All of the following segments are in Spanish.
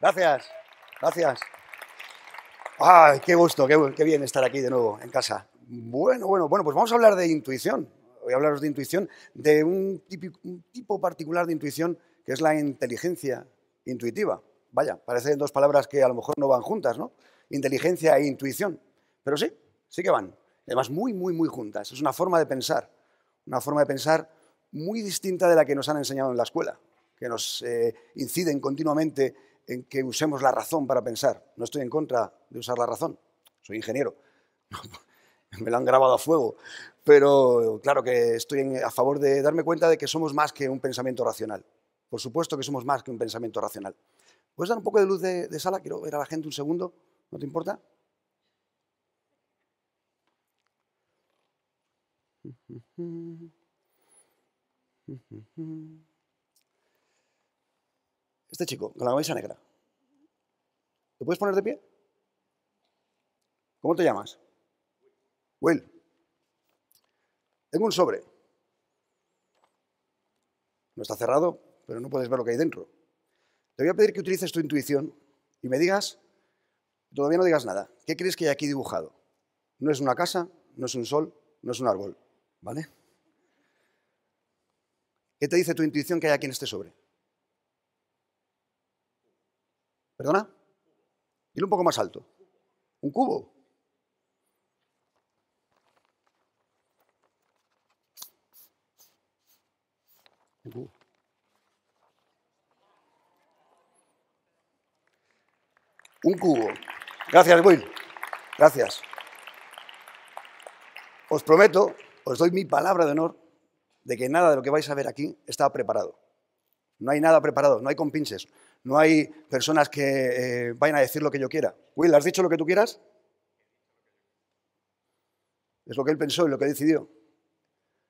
Gracias. Gracias. Ay, qué gusto, qué, bien estar aquí de nuevo en casa. Bueno, bueno, bueno, pues vamos a hablar de intuición. Voy a hablaros de intuición, de un, un tipo particular de intuición que es la inteligencia intuitiva. Vaya, parecen dos palabras que a lo mejor no van juntas, ¿no? Inteligencia e intuición. Pero sí, sí que van. Además, muy, muy, muy juntas. Es una forma de pensar. Una forma de pensar muy distinta de la que nos han enseñado en la escuela que nos eh, inciden continuamente en que usemos la razón para pensar. No estoy en contra de usar la razón, soy ingeniero, me lo han grabado a fuego, pero claro que estoy a favor de darme cuenta de que somos más que un pensamiento racional. Por supuesto que somos más que un pensamiento racional. ¿Puedes dar un poco de luz de, de sala? Quiero ver a la gente un segundo, ¿no te importa? Este chico, con la camisa negra. ¿Te puedes poner de pie? ¿Cómo te llamas? Will. Tengo un sobre. No está cerrado, pero no puedes ver lo que hay dentro. Te voy a pedir que utilices tu intuición y me digas, todavía no digas nada, ¿qué crees que hay aquí dibujado? No es una casa, no es un sol, no es un árbol, ¿vale? ¿Qué te dice tu intuición que hay aquí en este sobre? ¿Perdona? Dile un poco más alto. Un cubo. Un cubo. Un cubo. Gracias, Will. Gracias. Os prometo, os doy mi palabra de honor de que nada de lo que vais a ver aquí está preparado. No hay nada preparado, no hay compinches, no hay personas que eh, vayan a decir lo que yo quiera. Will, ¿has dicho lo que tú quieras? Es lo que él pensó y lo que decidió.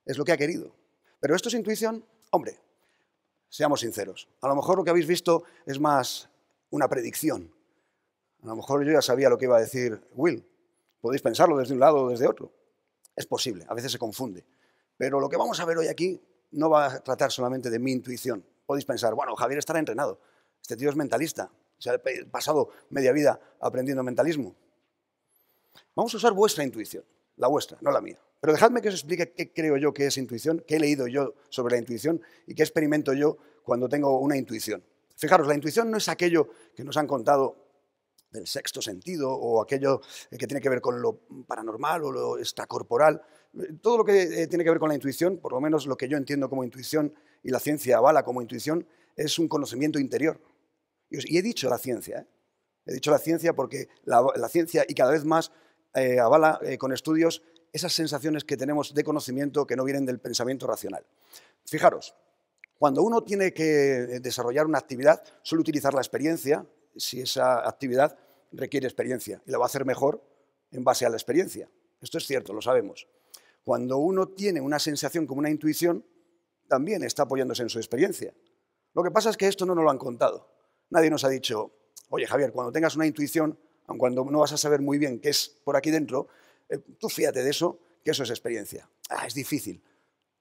Es lo que ha querido. Pero esto es intuición, hombre, seamos sinceros. A lo mejor lo que habéis visto es más una predicción. A lo mejor yo ya sabía lo que iba a decir Will. Podéis pensarlo desde un lado o desde otro. Es posible, a veces se confunde. Pero lo que vamos a ver hoy aquí no va a tratar solamente de mi intuición, podéis pensar, bueno, Javier estará entrenado, este tío es mentalista, se ha pasado media vida aprendiendo mentalismo. Vamos a usar vuestra intuición, la vuestra, no la mía. Pero dejadme que os explique qué creo yo que es intuición, qué he leído yo sobre la intuición y qué experimento yo cuando tengo una intuición. Fijaros, la intuición no es aquello que nos han contado del sexto sentido o aquello eh, que tiene que ver con lo paranormal o lo extracorporal. Eh, todo lo que eh, tiene que ver con la intuición, por lo menos lo que yo entiendo como intuición y la ciencia avala como intuición, es un conocimiento interior. Y he dicho la ciencia, he dicho la ciencia porque la, ciencia y cada vez más avala con estudios esas sensaciones que tenemos de conocimiento que no vienen del pensamiento racional. Fijaros, cuando uno tiene que desarrollar una actividad, suele utilizar la experiencia, si esa actividad requiere experiencia y la va a hacer mejor en base a la experiencia. Esto es cierto, lo sabemos. Cuando uno tiene una sensación como una intuición, también está apoyándose en su experiencia. Lo que pasa es que esto no nos lo han contado. Nadie nos ha dicho, oye Javier, cuando tengas una intuición, aun cuando no vas a saber muy bien qué es por aquí dentro, eh, tú fíjate de eso, que eso es experiencia. Ah, es difícil.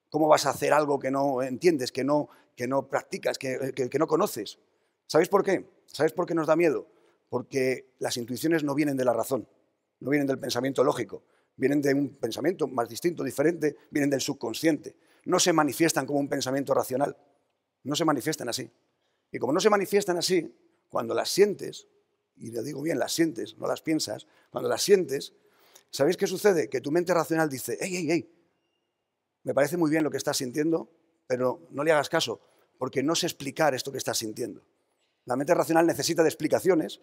¿Cómo vas a hacer algo que no entiendes, que no, que no practicas, que, eh, que no conoces? ¿Sabéis por qué? ¿Sabes por qué nos da miedo? Porque las intuiciones no vienen de la razón, no vienen del pensamiento lógico, vienen de un pensamiento más distinto, diferente, vienen del subconsciente. No se manifiestan como un pensamiento racional, no se manifiestan así. Y como no se manifiestan así, cuando las sientes, y le digo bien, las sientes, no las piensas, cuando las sientes, ¿sabéis qué sucede? Que tu mente racional dice, ¡Ey, ey, ey! me parece muy bien lo que estás sintiendo, pero no le hagas caso, porque no sé explicar esto que estás sintiendo. La mente racional necesita de explicaciones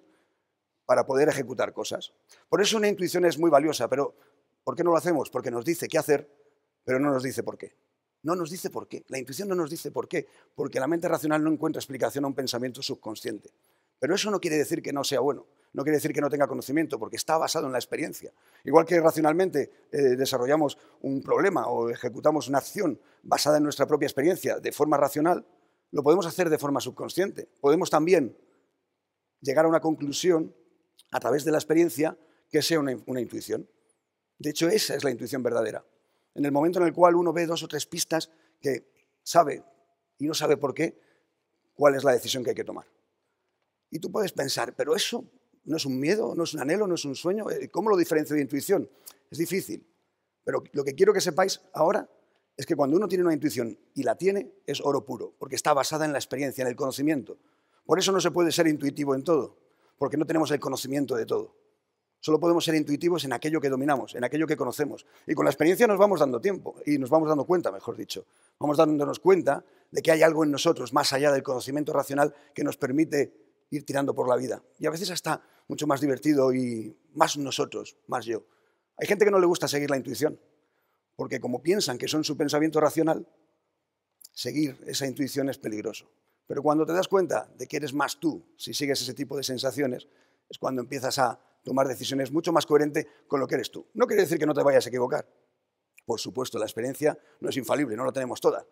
para poder ejecutar cosas. Por eso una intuición es muy valiosa, pero ¿por qué no lo hacemos? Porque nos dice qué hacer, pero no nos dice por qué. No nos dice por qué. La intuición no nos dice por qué, porque la mente racional no encuentra explicación a un pensamiento subconsciente. Pero eso no quiere decir que no sea bueno, no quiere decir que no tenga conocimiento, porque está basado en la experiencia. Igual que racionalmente eh, desarrollamos un problema o ejecutamos una acción basada en nuestra propia experiencia de forma racional, lo podemos hacer de forma subconsciente. Podemos también llegar a una conclusión a través de la experiencia que sea una, intuición. De hecho, esa es la intuición verdadera. En el momento en el cual uno ve dos o tres pistas que sabe y no sabe por qué, cuál es la decisión que hay que tomar. Y tú puedes pensar, pero eso no es un miedo, no es un anhelo, no es un sueño. Eh, ¿Cómo lo diferencio de intuición? Es difícil. Pero lo que quiero que sepáis ahora es que cuando uno tiene una intuición y la tiene, es oro puro, porque está basada en la experiencia, en el conocimiento. Por eso no se puede ser intuitivo en todo, porque no tenemos el conocimiento de todo. Solo podemos ser intuitivos en aquello que dominamos, en aquello que conocemos. Y con la experiencia nos vamos dando tiempo y nos vamos dando cuenta, mejor dicho. Vamos dándonos cuenta de que hay algo en nosotros, más allá del conocimiento racional, que nos permite ir tirando por la vida. Y a veces hasta mucho más divertido y más nosotros, más yo. Hay gente que no le gusta seguir la intuición porque como piensan que son su pensamiento racional, seguir esa intuición es peligroso. Pero cuando te das cuenta de que eres más tú, si sigues ese tipo de sensaciones, es cuando empiezas a tomar decisiones mucho más coherentes con lo que eres tú. No quiere decir que no te vayas a equivocar. Por supuesto, la experiencia no es infalible, no la tenemos toda.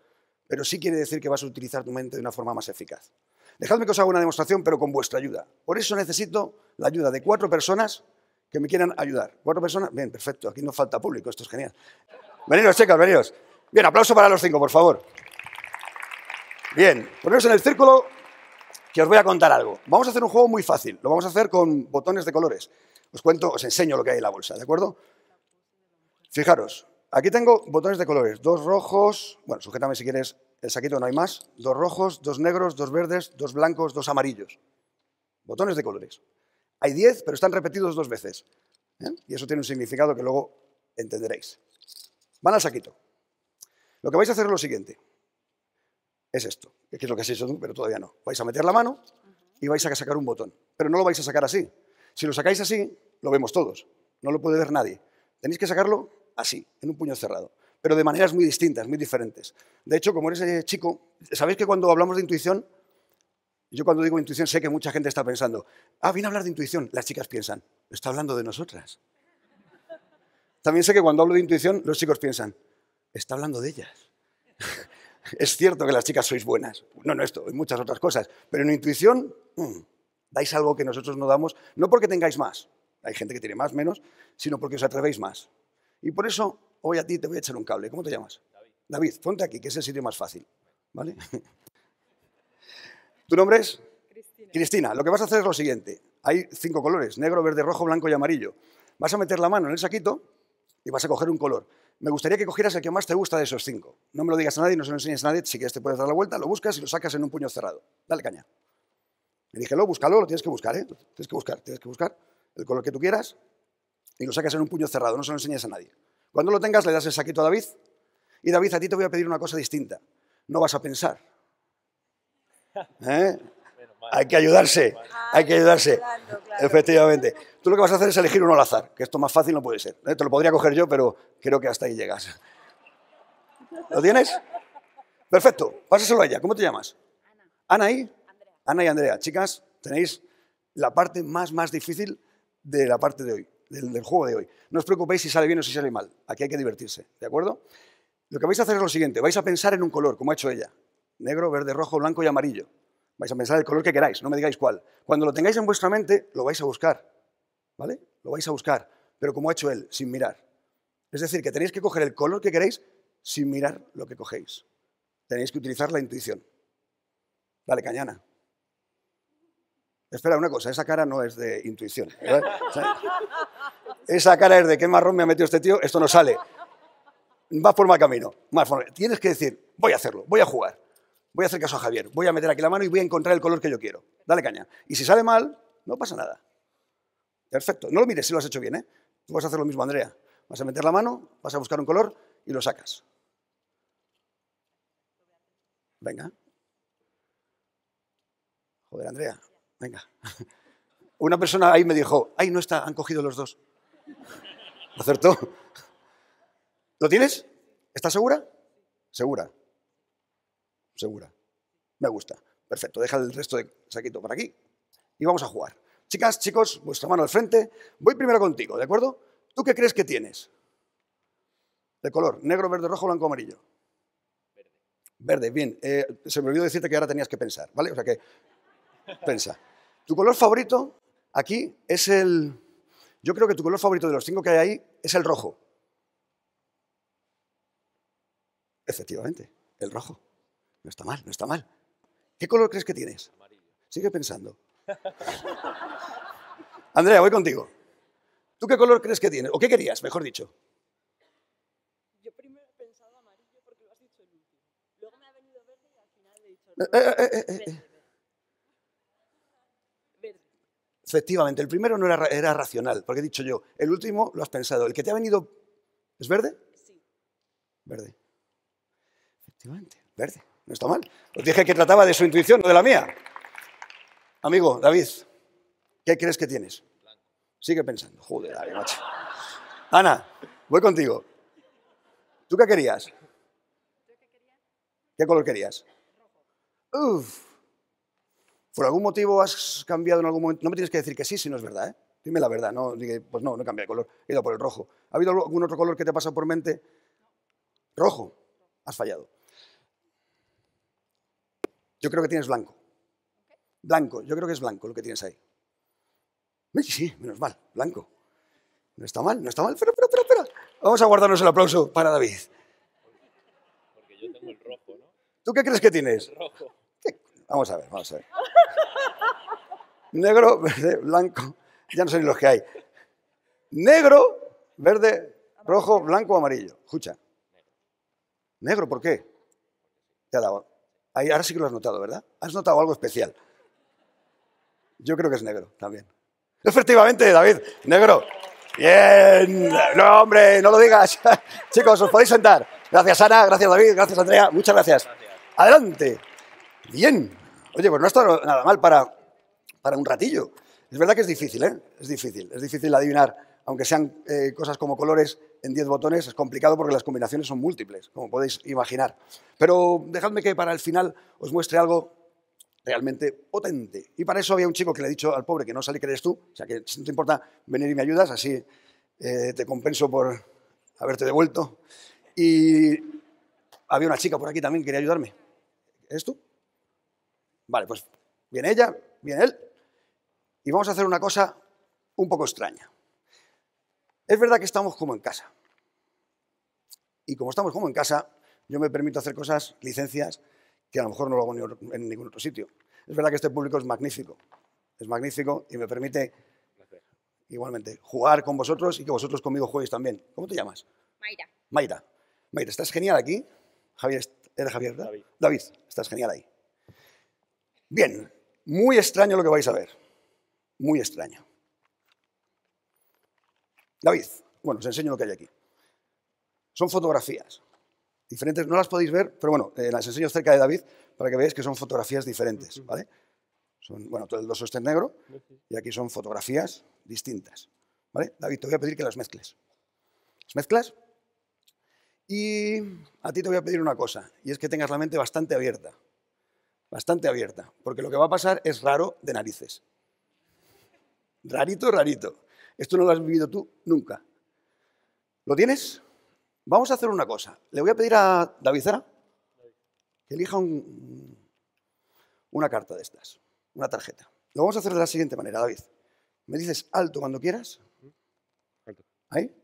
Pero sí quiere decir que vas a utilizar tu mente de una forma más eficaz. Dejadme que os haga una demostración, pero con vuestra ayuda. Por eso necesito la ayuda de cuatro personas que me quieran ayudar. Cuatro personas, bien, perfecto, aquí no falta público, esto es genial. Venidos, chicos, venidos. Bien, aplauso para los cinco, por favor. Bien, poneros en el círculo que os voy a contar algo. Vamos a hacer un juego muy fácil. Lo vamos a hacer con botones de colores. Os cuento, os enseño lo que hay en la bolsa, ¿de acuerdo? Fijaros, aquí tengo botones de colores. Dos rojos, bueno, sujétame si quieres el saquito, no hay más. Dos rojos, dos negros, dos verdes, dos blancos, dos amarillos. Botones de colores. Hay diez, pero están repetidos dos veces. ¿eh? Y eso tiene un significado que luego entenderéis. Van al saquito. Lo que vais a hacer es lo siguiente. Es esto, que es lo que has pero todavía no. Vais a meter la mano y vais a sacar un botón. Pero no lo vais a sacar así. Si lo sacáis así, lo vemos todos. No lo puede ver nadie. Tenéis que sacarlo así, en un puño cerrado. Pero de maneras muy distintas, muy diferentes. De hecho, como eres eh, chico, ¿sabéis que cuando hablamos de intuición, yo cuando digo intuición sé que mucha gente está pensando, ah, viene a hablar de intuición. Las chicas piensan, está hablando de nosotras. También sé que cuando hablo de intuición, los chicos piensan, está hablando de ellas. es cierto que las chicas sois buenas, no, no esto, hay muchas otras cosas, pero en intuición mm, dais algo que nosotros no damos, no porque tengáis más, hay gente que tiene más, menos, sino porque os atrevéis más. Y por eso hoy a ti te voy a echar un cable. ¿Cómo te llamas? David. David, ponte aquí, que es el sitio más fácil. ¿Vale? ¿Tu nombre es? Cristina, lo que vas a hacer es lo siguiente. Hay cinco colores, negro, verde, rojo, blanco y amarillo. Vas a meter la mano en el saquito y vas a coger un color. Me gustaría que cogieras el que más te gusta de esos cinco. No me lo digas a nadie, no se lo enseñes a nadie. Si quieres te puedes dar la vuelta, lo buscas y lo sacas en un puño cerrado. Dale caña. Y dije, lo, búscalo, lo tienes que buscar, ¿eh? Tienes que buscar, tienes que buscar el color que tú quieras y lo sacas en un puño cerrado, no se lo enseñes a nadie. Cuando lo tengas le das el saquito a David y David, a ti te voy a pedir una cosa distinta. No vas a pensar. ¿Eh? Hay que ayudarse, hay que ayudarse. Efectivamente. Tú lo que vas a hacer es elegir uno al azar, que esto más fácil no puede ser. ¿eh? Te lo podría coger yo, pero creo que hasta ahí llegas. ¿Lo tienes? Perfecto, pásaselo a ella. ¿Cómo te llamas? Ana. ¿Ana y? Andrea. Ana y Andrea. Chicas, tenéis la parte más, más difícil de la parte de hoy, del, del juego de hoy. No os preocupéis si sale bien o si sale mal. Aquí hay que divertirse, ¿de acuerdo? Lo que vais a hacer es lo siguiente. Vais a pensar en un color, como ha hecho ella. Negro, verde, rojo, blanco y amarillo. Vais a pensar el color que queráis, no me digáis cuál. Cuando lo tengáis en vuestra mente, lo vais a buscar, ¿vale? Lo vais a buscar, pero como ha hecho él, sin mirar. Es decir, que tenéis que coger el color que queréis sin mirar lo que cogéis. Tenéis que utilizar la intuición. Dale, cañana. Espera, una cosa, esa cara no es de intuición. esa cara es de qué marrón me ha metido este tío, esto no sale. Va por mal camino. Tienes que decir, voy a hacerlo, voy a jugar voy a hacer caso a Javier, voy a meter aquí la mano y voy a encontrar el color que yo quiero. Dale caña. Y si sale mal, no pasa nada. Perfecto. No lo mires si lo has hecho bien, ¿eh? Tú vas a hacer lo mismo, Andrea. Vas a meter la mano, vas a buscar un color y lo sacas. Venga. Joder, Andrea, venga. Una persona ahí me dijo, ay, no está, han cogido los dos. acertó? ¿Lo tienes? ¿Estás segura? Segura segura. Me gusta. Perfecto, deja el resto de saquito por aquí y vamos a jugar. Chicas, chicos, vuestra mano al frente. Voy primero contigo, ¿de acuerdo? ¿Tú qué crees que tienes? De color, negro, verde, rojo, blanco, amarillo. Verde. Verde, bien. Eh, se me olvidó decirte que ahora tenías que pensar, ¿vale? O sea que pensa. Tu color favorito aquí es el... Yo creo que tu color favorito de los cinco que hay ahí es el rojo. Efectivamente, el rojo. No está mal, no está mal. ¿Qué color crees que tienes? Amarillo. Sigue pensando. Andrea, voy contigo. ¿Tú qué color crees que tienes? ¿O qué querías, mejor dicho? Yo primero he pensado amarillo porque lo has dicho el último. Luego me ha venido verde y al final he dicho eh, eh, eh, Efectivamente, el primero no era, era racional, porque he dicho yo, el último lo has pensado. ¿El que te ha venido es verde? Sí. Verde. Efectivamente, verde. No está mal. Os dije que trataba de su intuición, no de la mía. Amigo, David, ¿qué crees que tienes? Sigue pensando. Joder, dale, macho. Ana, voy contigo. ¿Tú qué querías? ¿Qué color querías? Uf. ¿Por algún motivo has cambiado en algún momento? No me tienes que decir que sí, si no es verdad, ¿eh? Dime la verdad. No, pues no, no he cambiado de color. He ido por el rojo. ¿Ha habido algún otro color que te ha pasado por mente? Rojo. Has fallado. Yo creo que tienes blanco. Blanco, yo creo que es blanco lo que tienes ahí. Sí, menos mal, blanco. No está mal, no está mal, pero, pero, pero, Vamos a guardarnos el aplauso para David. Porque yo tengo el rojo, ¿no? ¿Tú qué crees que tienes? rojo. Vamos a ver, vamos a ver. Negro, verde, blanco. Ya no sé ni los que hay. Negro, verde, rojo, blanco, amarillo. Escucha. Negro, ¿por qué? Te ha dado ahora sí que lo has notado, ¿verdad? Has notado algo especial. Yo creo que es negro también. Efectivamente, David, negro. Bien. No, hombre, no lo digas. Chicos, os podéis sentar. Gracias, Ana. Gracias, David. Gracias, Andrea. Muchas gracias. Adelante. Bien. Oye, pues no estado nada mal para, para un ratillo. Es verdad que es difícil, ¿eh? Es difícil. Es difícil adivinar, aunque sean eh, cosas como colores, en 10 botones es complicado porque las combinaciones son múltiples, como podéis imaginar. Pero dejadme que para el final os muestre algo realmente potente. Y para eso había un chico que le ha dicho al pobre que no sale que eres tú, o sea que si no te importa venir y me ayudas, así eh, te compenso por haberte devuelto. Y había una chica por aquí también que quería ayudarme. ¿Eres tú? Vale, pues viene ella, viene él. Y vamos a hacer una cosa un poco extraña. Es verdad que estamos como en casa. Y como estamos como en casa, yo me permito hacer cosas, licencias, que a lo mejor no lo hago en ningún otro sitio. Es verdad que este público es magnífico. Es magnífico y me permite, igualmente, jugar con vosotros y que vosotros conmigo jueguéis también. ¿Cómo te llamas? Mayra. Mayra. Mayra, estás genial aquí. Javier, ¿eres Javier? David. David, estás genial ahí. Bien, muy extraño lo que vais a ver. Muy extraño. David, bueno, os enseño lo que hay aquí. Son fotografías diferentes, no las podéis ver, pero bueno, eh, las enseño cerca de David para que veáis que son fotografías diferentes, ¿vale? Son, bueno, todo el doso está en negro y aquí son fotografías distintas, ¿vale? David, te voy a pedir que las mezcles. ¿Las mezclas? Y a ti te voy a pedir una cosa, y es que tengas la mente bastante abierta, bastante abierta, porque lo que va a pasar es raro de narices. Rarito, rarito. Esto no lo has vivido tú nunca. ¿Lo tienes? Vamos a hacer una cosa. Le voy a pedir a David Zara que elija un, una carta de estas, una tarjeta. Lo vamos a hacer de la siguiente manera, David. Me dices alto cuando quieras. Alto. Ahí.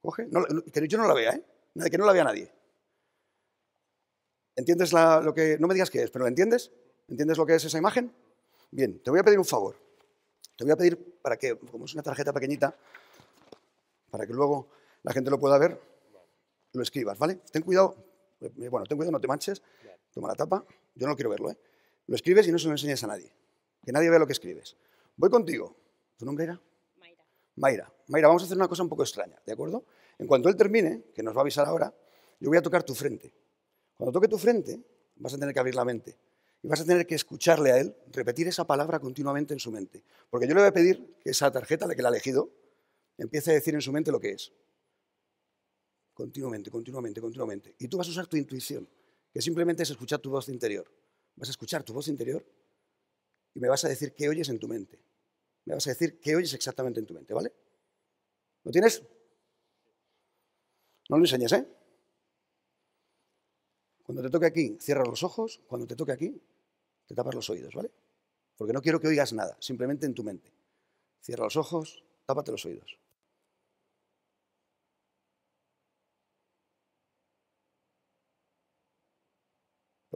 Coge. que yo no la vea, ¿eh? Que no la vea nadie. ¿Entiendes lo que.? No me digas qué es, pero ¿lo entiendes? ¿Entiendes lo que es esa imagen? Bien, te voy a pedir un favor. Te voy a pedir para que, como es una tarjeta pequeñita, para que luego la gente lo pueda ver, lo escribas, ¿vale? Ten cuidado, eh, bueno, ten cuidado, no te manches, toma la tapa, yo no quiero verlo, ¿eh? Lo escribes y no se lo enseñes a nadie, que nadie vea lo que escribes. Voy contigo. ¿Tu nombre era? Mayra. Mayra. Mayra, vamos a hacer una cosa un poco extraña, ¿de acuerdo? En cuanto él termine, que nos va a avisar ahora, yo voy a tocar tu frente. Cuando toque tu frente, vas a tener que abrir la mente y vas a tener que escucharle a él repetir esa palabra continuamente en su mente. Porque yo le voy a pedir que esa tarjeta, la que le ha elegido, empiece a decir en su mente lo que es. Continuamente, continuamente, continuamente. Y tú vas a usar tu intuición, que simplemente es escuchar tu voz interior. Vas a escuchar tu voz interior y me vas a decir qué oyes en tu mente. Me vas a decir qué oyes exactamente en tu mente, ¿vale? ¿Lo tienes? No lo enseñes, ¿eh? Cuando te toque aquí, cierra los ojos. Cuando te toque aquí, te tapas los oídos, ¿vale? Porque no quiero que oigas nada, simplemente en tu mente. Cierra los ojos, tápate los oídos.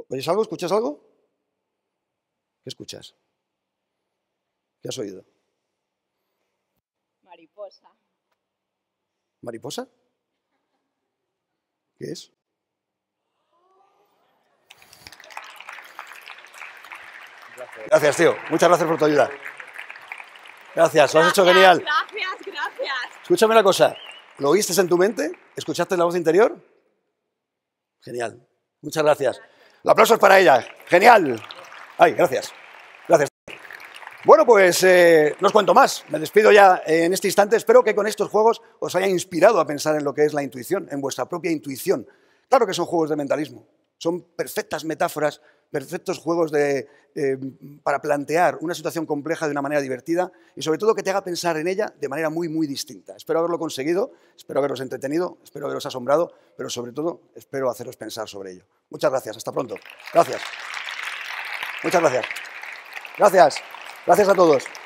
¿Oyes algo? ¿Escuchas algo? ¿Qué escuchas? ¿Qué has oído? Mariposa. ¿Mariposa? ¿Qué es? Gracias. tío. Muchas gracias por tu ayuda. Gracias, lo has hecho genial. Gracias, gracias. Escúchame una cosa. ¿Lo oíste en tu mente? ¿Escuchaste la voz interior? Genial. Muchas gracias. El aplauso es para ella. Genial. Ay, gracias. Gracias. Bueno, pues eh, no os cuento más. Me despido ya en este instante. Espero que con estos juegos os haya inspirado a pensar en lo que es la intuición, en vuestra propia intuición. Claro que son juegos de mentalismo. Son perfectas metáforas perfectos juegos eh, para plantear una situación compleja de una manera divertida y sobre todo que te haga pensar en ella de manera muy, muy distinta. Espero haberlo conseguido, espero haberos entretenido, espero haberos asombrado, pero sobre todo espero haceros pensar sobre ello. Muchas gracias, hasta pronto. Gracias. Muchas gracias. Gracias. Gracias a todos.